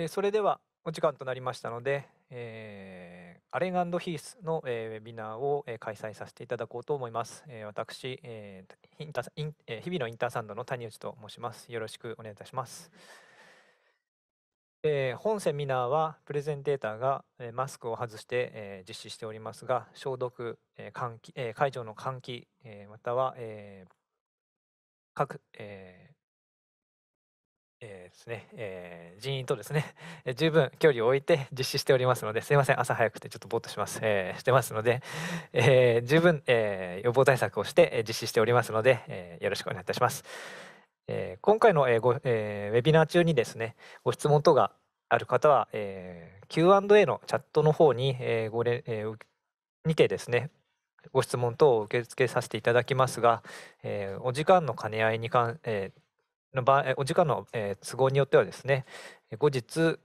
えー、それではお時間となりましたので、えー、アレンヒースの、えー、ウェビナーを、えー、開催させていただこうと思います。えー、私、えーインタインえー、日々のインターサンドの谷内と申します。よろしくお願いいたします。えー、本セミナーはプレゼンテーターが、えー、マスクを外して、えー、実施しておりますが消毒、えー換気えー、会場の換気、えー、または、えー各えー、えーですね、えー、人員とですね、え ー十分距離を置いて実施しておりますので、すいません、朝早くてちょっとぼーっとします、えーしてますので、えー十分、えー予防対策をして実施しておりますので、えーよろしくお願いいたします。えー今回の、えーごえーウェビナー中にですね、ご質問等がある方は、えー Q&A のチャットの方に、えーごれえーてですね、ご質問等を受け付けさせていただきますが、えーお時間の兼ね合いに関、えーの場お時間の、えー、都合によってはですね、後日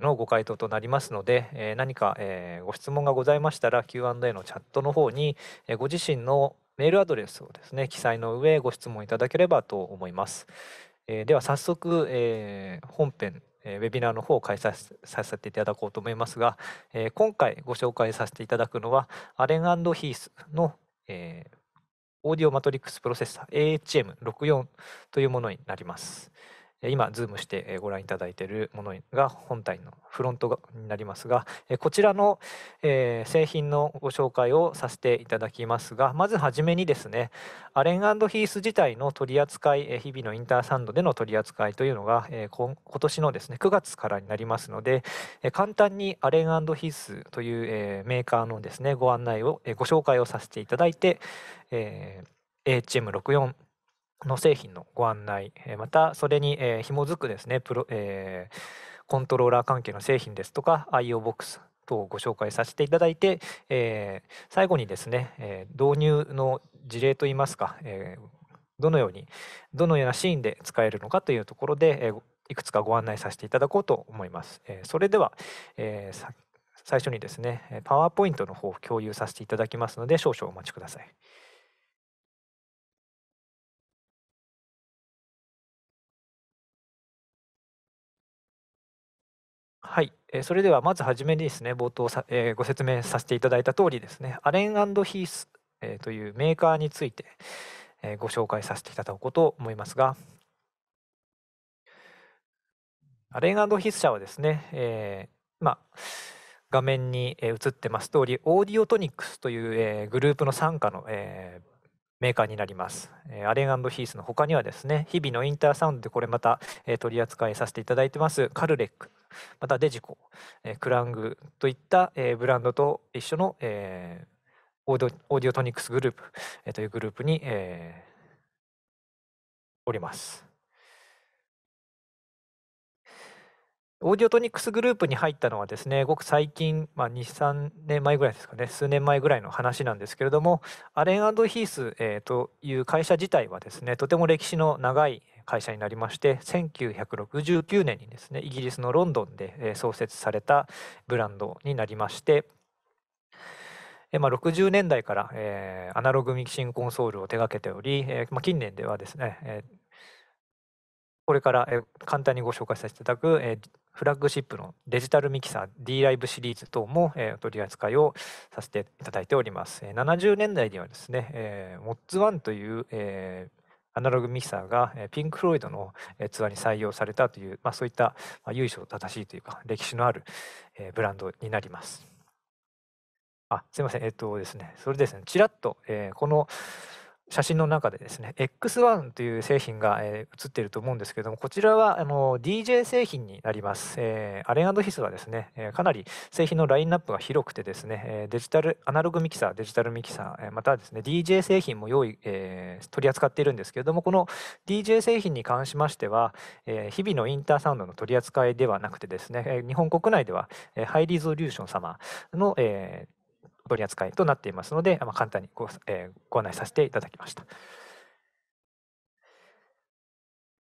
のご回答となりますので、えー、何か、えー、ご質問がございましたら Q&A のチャットの方に、えご自身のメールアドレスをですね、記載の上ご質問いただければと思います。えでは早速、え本編ウェビナーの方を開催させていただこうと思いますが、え今回ご紹介させていただくのはアレンヒースの、えー、オーディオマトリックスプロセッサー AHM64 というものになります。今、ズームしてご覧いただいているものが本体のフロントになりますが、こちらの製品のご紹介をさせていただきますが、まずはじめにですね、アレンヒース自体の取り扱い、日々のインターサンドでの取り扱いというのが、今年のですね、9月からになりますので、簡単にアレンヒースというメーカーのですね、ご案内を、ご紹介をさせていただいて、えー HM64 の製品のご案内、またそれに、えー、紐づくですねプロ、えー、コントローラー関係の製品ですとか i o ックス等をご紹介させていただいて、えー、最後にですね、え導入の事例といいますか、えどのようにどのようなシーンで使えるのかというところで、えいくつかご案内させていただこうと思います。えそれでは、え最初にですね p o w e r p o の方を共有させていただきますので少々お待ちください。はい、えー、それではまずはじめにですね冒頭さ、えー、ご説明させていただいた通りですねアレンヒース、えー、というメーカーについて、えー、ご紹介させていただこうと思いますがアレンヒース社はですね、えー、まあ画面に映ってます通りオーディオトニックスという、えー、グループの傘下の、えー、メーカーになります。アレンヒースの他にはですね、日々のインターサウンドでこれまた取り扱いさせていただいてます、カルレック、またデジコ、えー、クラングといった、えー、ブランドと一緒の、えー、オーディオオーディオトニックスグループ、えー、というグループに、えー、おります。オーディオトニックスグループに入ったのはですね、ごく最近、まあ、2、3年前ぐらいですかね、数年前ぐらいの話なんですけれども、アレンヒース、えー、という会社自体はですね、とても歴史の長い、会社になりまして1969年にですねイギリスのロンドンで創設されたブランドになりましてまあ、60年代から、えアナログミキシングコンソールを手掛けており、えまあ、近年ではですね、えこれから、え簡単にご紹介させていただく、えフラッグシップのデジタルミキサー d ライブシリーズ等も、え取り扱いをさせていただいております。70年代にはですね、えモッツワンという、アナログミキサーがピンク・フロイドのツアーに採用されたという、まあ、そういった由緒正しいというか歴史のあるブランドになります。あすいません、えっとですね、それですね、ちらっと、えー、この写真の中でですね X1 という製品が、え写っていると思うんですけどもこちらはあの DJ 製品になります、えー、アレンヒスはですね、えかなり製品のラインナップが広くてですね、えデジタルアナログミキサーデジタルミキサー、えまたですね DJ 製品も用意、えー、取り扱っているんですけれどもこの DJ 製品に関しましては、えー、日々のインターサウンドの取り扱いではなくてですね、え日本国内では、えハイリゾリューション様の、えー取り扱いとなっていますので、まあ、簡単にご、えー、ご案内させていただきました。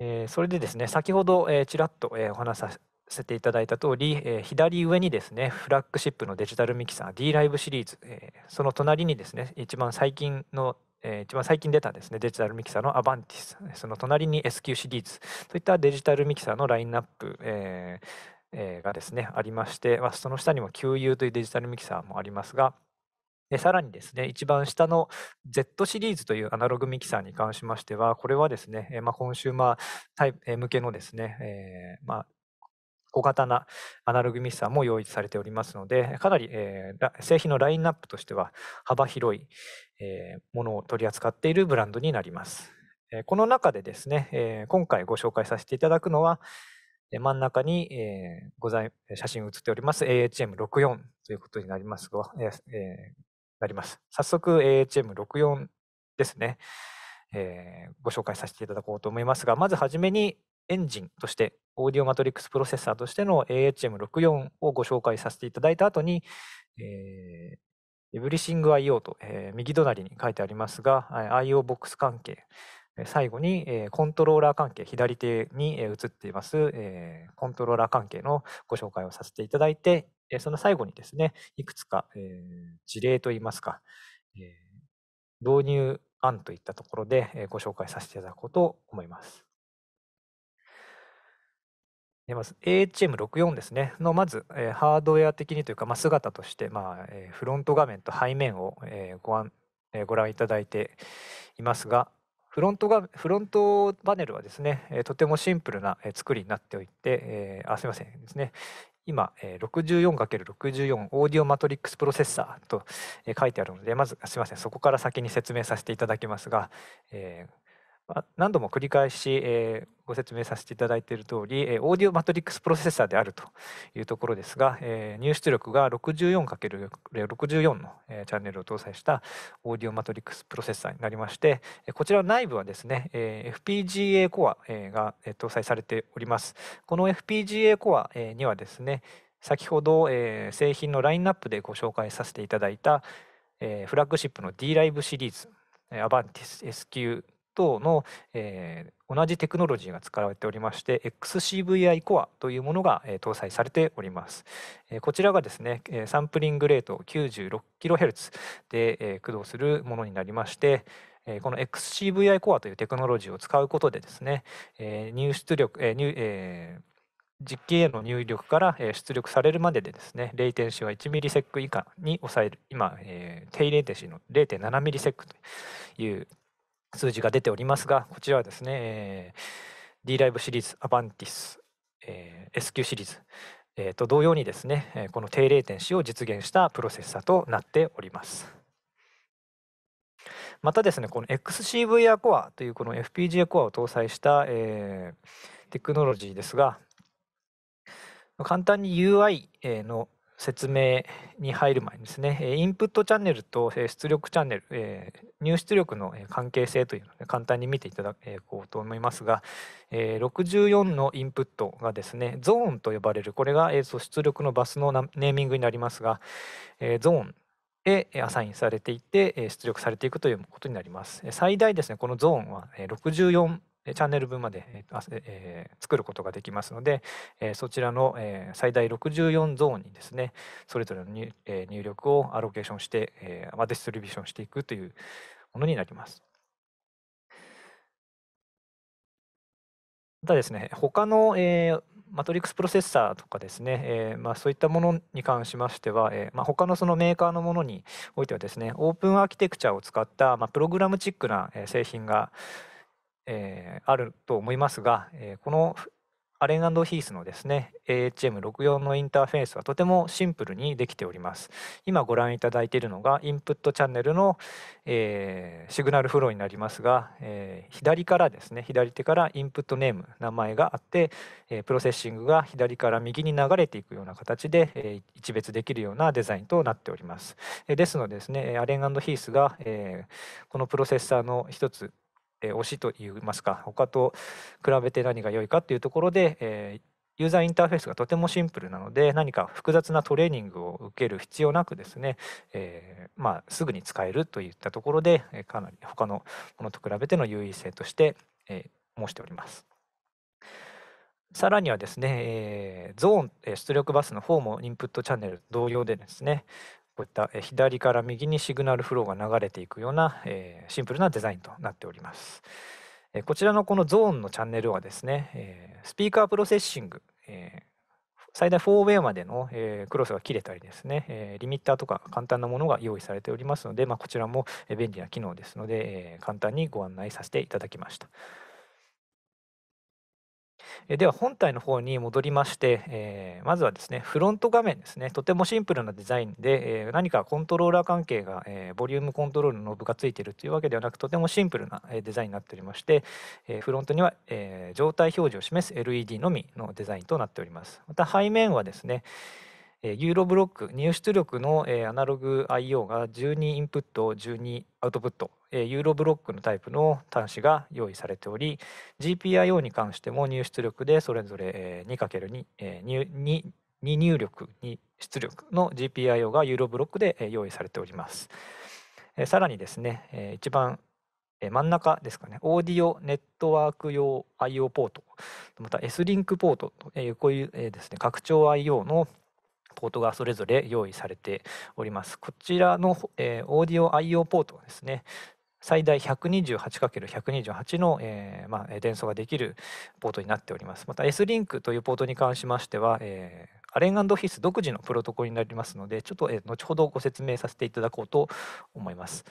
えー、それでですね、先ほど、えー、ちらっと、えー、お話しさせていただいた通り、えー、左上にですね、フラッグシップのデジタルミキサー D ライブシリーズ、えー、その隣にですね、一番最近のえ一番最近出たですねデジタルミキサーのアバンティスその隣に SQ シリーズといったデジタルミキサーのラインナップ、えー、がですねありまして、その下にも QU というデジタルミキサーもありますが、さらにですね、一番下の Z シリーズというアナログミキサーに関しましては、これはですね、まあ、コンシューマータイプ向けのですね、えー、まあ、小型なアナログミキサーも用意されておりますので、かなり、えー、製品のラインナップとしては幅広い、えー、ものを取り扱っているブランドになります。えこの中でですね、え今回ご紹介させていただくのは、真ん中に、えー、ござい写真写っております AHM64 ということになりますが、えー、なります。早速 AHM64 ですね、えー、ご紹介させていただこうと思いますが、まずはじめにエンジンとして、オーディオマトリックスプロセッサーとしての AHM64 をご紹介させていただいた後に、えー、エブリシング IO と、えー、右隣に書いてありますが、IO ボックス関係、最後に、えー、コントローラー関係、左手に、えっています、えー、コントローラー関係のご紹介をさせていただいて、えその最後にですね、いくつか、えー、事例といいますか、えー、導入案といったところで、えー、ご紹介させていただこうと思います。まず AHM64 ですねのまず、えー、ハードウェア的にというか、まあ、姿として、まあえー、フロント画面と背面を、えー、ご案、えー、ご覧いただいていますがフロントがフロントパネルはですね、えー、とてもシンプルな作りになっておいて、えー、あすいませんですね、今、64×64 オーディオマトリックスプロセッサーと、書いてあるので、まずすいません、そこから先に説明させていただきますが、何度も繰り返し、えー、ご説明させていただいている通り、オーディオマトリックスプロセッサーであるというところですが、えー、入出力が 64×64 の、えー、チャンネルを搭載したオーディオマトリックスプロセッサーになりまして、こちら内部はですね、えー、FPGA コア、が搭載されております。この FPGA コア、にはですね、先ほど、えー、製品のラインナップでご紹介させていただいた、えー、フラッグシップの D ライブシリーズ、アバンティス SQ 等の、えー、同じテクノロジーが使われておりまして XCVI コアというものが、えー、搭載されております、えー、こちらがですねサンプリングレート 96kHz で、えー、駆動するものになりましてこの XCVI コアというテクノロジーを使うことでですね、入出力、入えー、実験への入力から出力されるまででですね、レイテンシーは1ミリセック以下に抑える、今、えー、低レイテンシーの0.7ミリセックという数字が出ておりますが、こちらはですね、えー、D ライブシリーズ、アバンティス、えー、SQ シリーズ、えー、と同様にですね、この低0点子を実現したプロセッサとなっております。またですね、この XCVR コアというこの FPGA コアを搭載した、えー、テクノロジーですが、簡単に UI の説明に入る前にですね、インプットチャンネルと出力チャンネル、入出力の関係性というのを簡単に見ていただこうと思いますが、64のインプットがですね、ゾーンと呼ばれる、これが出力のバスのネーミングになりますが、ゾーンへアサインされていて、出力されていくということになります。最大ですね、このゾーンは64チャンネル分まで、えーえ作ることができますので、えー、そちらの、えー、最大64ゾーンにですねそれぞれの入,、えー、入力をアロケーションして、えー、ディストリビューションしていくというものになります。またですね他の、えー、マトリックスプロセッサーとかですね、えー、まあ、そういったものに関しましては、えー、まあ、他のそのメーカーのものにおいてはですねオープンアーキテクチャを使った、まあ、プログラムチックな製品が、えー、あると思いますが、えー、このアレンヒースのですね AHM64 のインターフェースはとてもシンプルにできております今ご覧いただいているのがインプットチャンネルの、えー、シグナルフローになりますが、えー、左からですね左手からインプットネーム名前があって、えー、プロセッシングが左から右に流れていくような形で、えー、一別できるようなデザインとなっております、えー、ですのでですねアレンヒースが、えー、このプロセッサーの一つえ推しといいますか他と比べて何が良いかっていうところで、えユーザーインターフェースがとてもシンプルなので何か複雑なトレーニングを受ける必要なくですね、えー、まあ、すぐに使えるといったところでかなり他のものと比べての優位性として、えー、申しております。さらにはですね、えゾーン出力バスの方もインプットチャンネル同様でですね、こういった左から右にシグナルフローが流れていくようなシンプルなデザインとなっております。こちらのこのゾーンのチャンネルはですね、スピーカープロセッシング、最大 4way までのクロスが切れたりですね、リミッターとか簡単なものが用意されておりますので、まあ、こちらも便利な機能ですので、簡単にご案内させていただきました。えでは本体の方に戻りまして、えー、まずはですねフロント画面ですねとてもシンプルなデザインで、えー、何かコントローラー関係が、えー、ボリュームコントロールのノブがついているというわけではなくとてもシンプルなデザインになっておりまして、えフロントには、え状態表示を示す LED のみのデザインとなっておりますまた背面はですね、ユーロブロック入出力のアナログ IO が12インプット12アウトプットユーロブロックのタイプの端子が用意されており GPIO に関しても入出力でそれぞれ 2×2 2入力2出力の GPIO がユーロブロックで用意されておりますさらにですね一番真ん中ですかね、オーディオネットワーク用 IO ポート、また S リンクポートというこういうですね、拡張 IO のポートがそれぞれ用意されております。こちらの、えー、オーディオ IO ポートはですね、最大 128×128 の、えー、まあ、伝送ができるポートになっております。また S リンクというポートに関しましては、えー、アレンフィス独自のプロトコルになりますので、ちょっと、えー、後ほどご説明させていただこうと思います。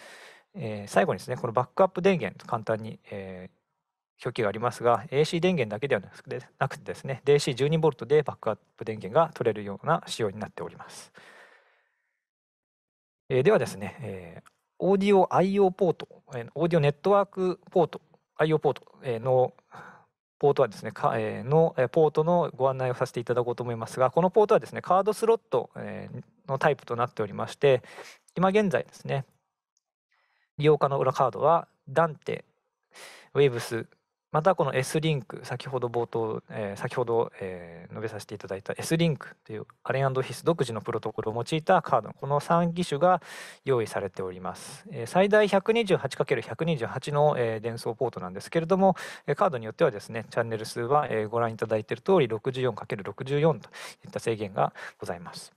え最後にですね、このバックアップ電源、簡単に、えー表記がありますが AC 電源だけではなくてですね d c 1 2ボルトでバックアップ電源が取れるような仕様になっております、えー、ではですね、えー、オーディオ IO ポートオーディオネットワークポート IO ポートのポートはですねか、えのポートのご案内をさせていただこうと思いますがこのポートはですねカードスロットのタイプとなっておりまして今現在ですね利用可能なカードはダンテウェーブスまたこの S リンク先ほど冒頭、えー、先ほど、えー、述べさせていただいた S リンクというアレンヒス独自のプロトコルを用いたカードこの3機種が用意されております、えー、最大 128×128 の、えー、伝送ポートなんですけれども、カードによってはですねチャンネル数は、えー、ご覧いただいている通り 64×64 といった制限がございます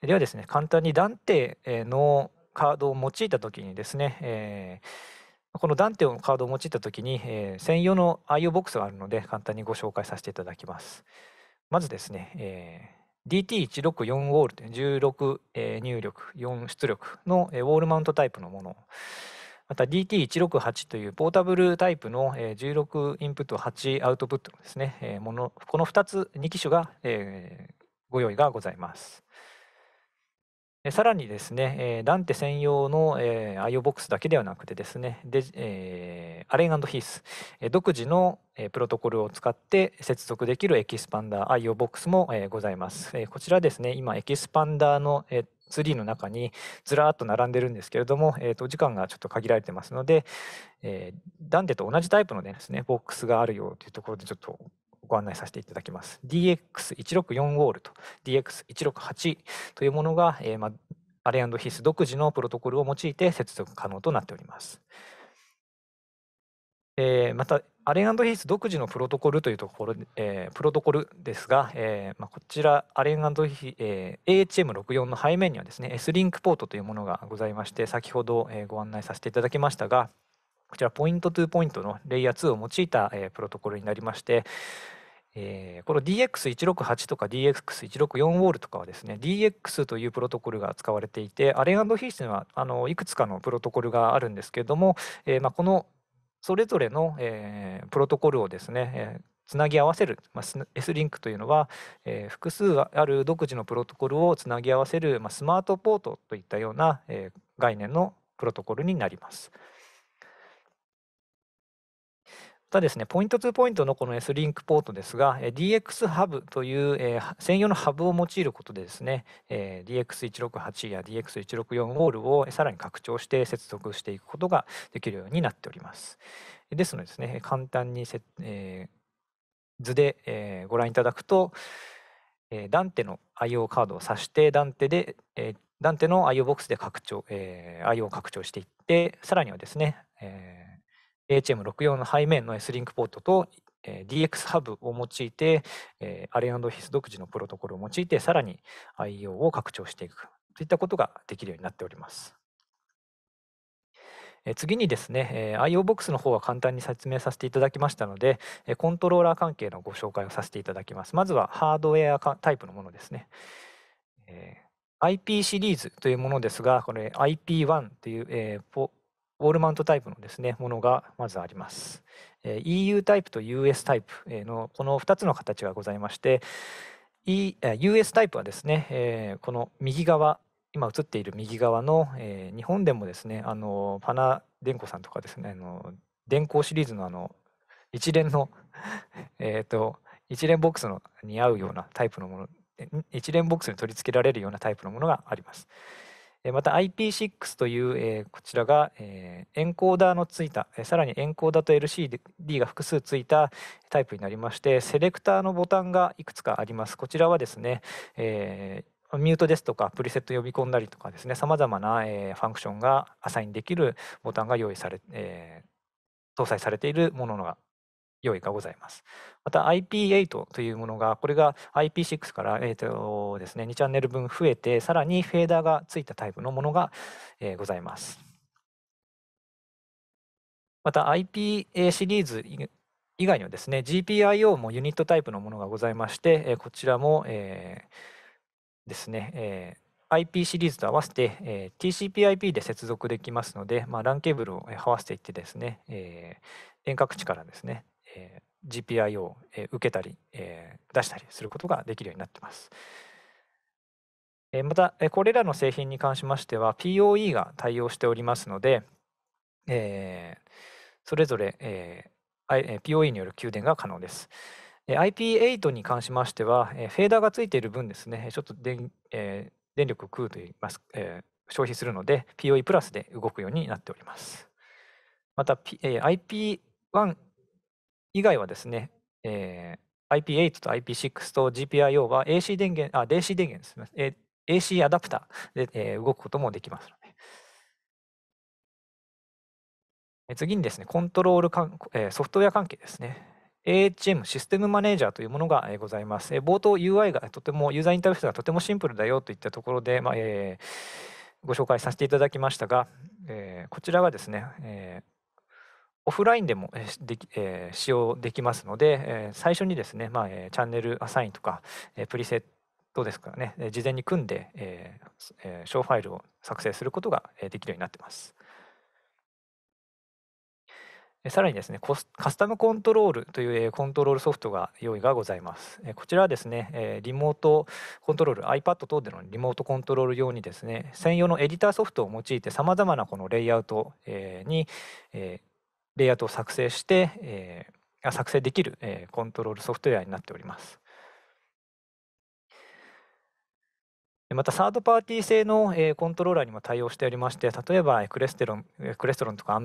ではですね簡単に断定のカードを用いたときにですね、えーこのダンテオのカードを用いた時に、えー、専用の IO ボックスがあるので簡単にご紹介させていただきます。まずですね、えー、DT164 ウォールという16、えー、入力4出力の、えー、ウォールマウントタイプのものまた DT168 というポータブルタイプの、16インプット8アウトプットのですね、えー、ものこの2つ2機種が、えー、ご用意がございます。さらにですね、えダンテ専用の、え IO ボックスだけではなくてですね、でえー、アレンヒース、え独自の、えプロトコルを使って接続できるエキスパンダー IO ボックスも、えございます。えこちらですね、今エキスパンダーの、えー、の中にずらーっと並んでるんですけれども、えー、と時間がちょっと限られてますので、えー、ダンテと同じタイプのですねボックスがあるよというところでちょっとご案内させていただきます。DX164 ウールと DX168 というものが、えーまあ、アレンヒス独自のプロトコルを用いて接続可能となっております。えー、また、アレンヒス独自のプロトコルというところ、えー、プロトコルですが、えーまあ、こちら、アレンヒ、えー、AHM64 の背面にはですね、S リンクポートというものがございまして、先ほど、えー、ご案内させていただきましたが、こちらポイントトゥポイントのレイヤー2を用いた、えー、プロトコルになりまして、えー、この DX168 とか DX164 ウォールとかはですね DX というプロトコルが使われていてアレンヒースにはあのいくつかのプロトコルがあるんですけれども、えー、まあ、このそれぞれの、えー、プロトコルをですね、えーつなぎ合わせる、まあ、S リンクというのは、えー、複数ある独自のプロトコルをつなぎ合わせる、まあ、スマートポートといったような、えー、概念のプロトコルになります。たですね、ポイント2ポイントのこの S リンクポートですが、DX ハブという専用のハブを用いることでですね、DX168 や DX164 ウォールをさらに拡張して接続していくことができるようになっております。ですのでですね、簡単にえ図で、えご覧いただくと、えダンテの IO カードを挿して、ダンテで、えダンテの IO ボックスで拡張、え IO を拡張していって、さらにはですね、HM64 の背面の S リンクポートと DX ハブを用いて、アレンドヒス独自のプロトコルを用いて、さらに i o を拡張していくといったことができるようになっております。次にですね、IOBOX の方は簡単に説明させていただきましたので、コントローラー関係のご紹介をさせていただきます。まずはハードウェアタイプのものですね。IP シリーズというものですが、これ IP1 という、えウォルマントタイプのですねものがまずあります。EU タイプと US タイプのこの2つの形がございまして US タイプはですねこの右側今映っている右側の日本でもですねあのパナ電工さんとかですねあの電工シリーズのあの一連の えと一連ボックスのに合うようなタイプのもの一連ボックスに取り付けられるようなタイプのものがあります。また IP6 というこちらがエンコーダーのついたさらにエンコーダーと LCD が複数ついたタイプになりましてセレクターのボタンがいくつかありますこちらはですねミュートですとかプリセット呼び込んだりとかですねさまざまなファンクションがアサインできるボタンが用意され、えー、搭載されているものが用意がございます。また IP8 というものが、これが IP6 から、えーとですね、2チャンネル分増えて、さらにフェーダーがついたタイプのものが、えー、ございます。また IP シリーズ以外にはですね、GPIO もユニットタイプのものがございまして、えー、こちらも、えー、ですね、えー IP シリーズと合わせて、えー、TCPIP で接続できますので、まあ、LAN ケーブルを合わせていってですね、えー、遠隔地からですね、えー、GPIO を、え受けたり、え出したりすることができるようになってます。えまた、えこれらの製品に関しましては POE が対応しておりますので、えそれぞれ、え POE による給電が可能です。IP8 に関しましては、フェーダーがついている分ですね、ちょっと電,、え電力食うといいます、え消費するので、POE プラスで動くようになっております。また、IP1 以外はですね、えー、IP8 と IP6 と GPIO は AC 電源、あ、DC 電源ですね。え AC アダプターで、えー、動くこともできますので。え次にですね、コントロールかん、えー、ソフトウェア関係ですね。AHM システムマネージャーというものがございます。冒頭 UI がとてもユーザーインターフェースがとてもシンプルだよといったところで、まあえー、ご紹介させていただきましたが、えー、こちらがですね、えオフラインでもでき、えー、使用できますので、えー、最初にですね、まあえー、チャンネルアサインとか、えー、プリセットですからね、えー、事前に組んで、えーえー、ショーファイルを作成することができるようになっています。さらにですね、カスタムコントロールというコントロールソフトが用意がございます。こちらはですね、リモートコントロール、iPad 等でのリモートコントロール用にですね、専用のエディターソフトを用いて様々なこのレイアウトにレイアウトを作成して、えー、作成できる、えー、コントロールソフトウェアになっております。またサードパーティー製の、えコントローラーにも対応しておりまして例えばクレステロンクレストロンとか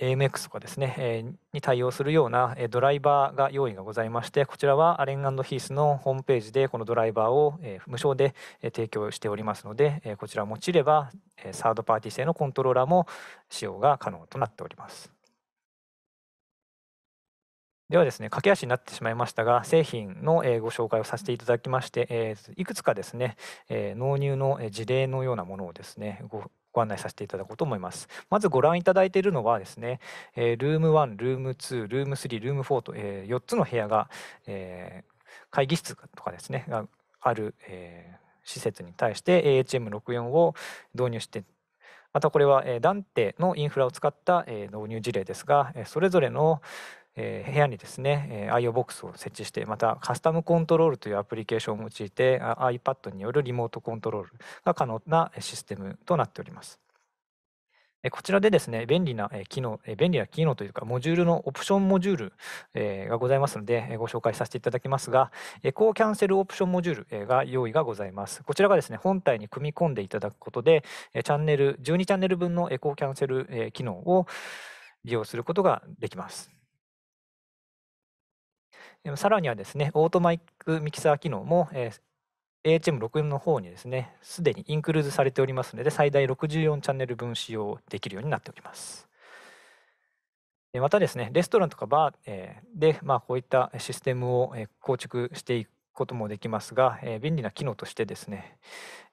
AMX とかですね、えに対応するような、えドライバーが用意がございましてこちらはアレンヒースのホームページでこのドライバーを、え無償で、え提供しておりますので、えこちらを用いれば、えサードパーティー製のコントローラーも使用が可能となっております。ではですね駆け足になってしまいましたが製品のご紹介をさせていただきまして、いくつかですね、納入の事例のようなものをですねごご案内させていただこうと思います。まずご覧いただいているのはですね、ルーム1、ルーム2、ルーム3、ルーム4と、4つの部屋が、会議室とかですね、がある、施設に対して AHM64 を導入してまたこれはダンテのインフラを使った導入事例ですがそれぞれのえー、部屋にですね、えー、IO ボックスを設置してまたカスタムコントロールというアプリケーションを用いて iPad によるリモートコントロールが可能なシステムとなっております。こちらでですね、便利な機能、便利な機能というか、モジュールのオプションモジュールがございますので、ご紹介させていただきますが、エコーキャンセルオプションモジュールが用意がございます。こちらがですね、本体に組み込んでいただくことで、チャンネル、12チャンネル分のエコーキャンセル機能を利用することができます。さらにはですね、オートマイクミキサー機能も、えー、AHM64 の方にですね、すでにインクルーズされておりますので、最大64チャンネル分使用できるようになっております。またですね、レストランとかバーで、まあ、こういったシステムを構築していくこともできますが、えー、便利な機能としてですね、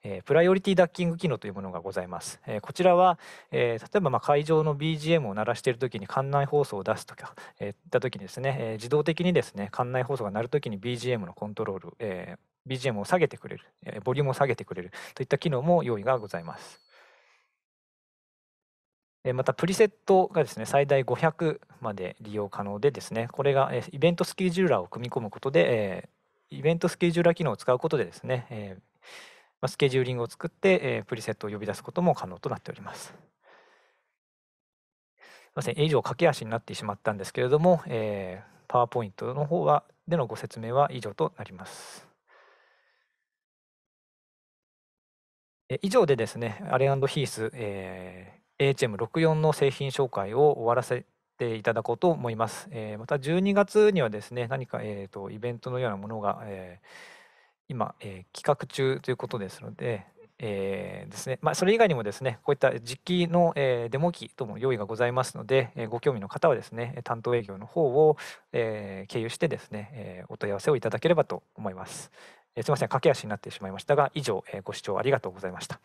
えー、プライオリティダッキング機能というものがございます。えー、こちらは、え例えばま会場の BGM を鳴らしている時に館内放送を出すとか、えー、った時にですね、え自動的にですね、館内放送が鳴る時に BGM のコントロール、え BGM を下げてくれる、えボリュームを下げてくれるといった機能も用意がございます。またプリセットがですね最大500まで利用可能でですねこれがイベントスケジューラーを組み込むことでイベントスケジューラー機能を使うことでですね、えまスケジューリングを作って、えプリセットを呼び出すことも可能となっております。すみません、以上駆け足になってしまったんですけれども、えー、パワーポイントの方はでのご説明は以上となります。え以上でですね、アレアンドヒース、えー、HM64 の製品紹介を終わらせていただこうと思います。えー、また12月にはですね、何か、えーと、とイベントのようなものが、えー、今、えー、企画中ということですので、えー、ですね、まあ、それ以外にもですね、こういった実機の、えー、デモ機とも用意がございますので、えー、ご興味の方はですね、担当営業の方を、えー、経由してですね、えー、お問い合わせをいただければと思います。えー、すみません、駆け足になってしまいましたが、以上、えー、ご視聴ありがとうございました。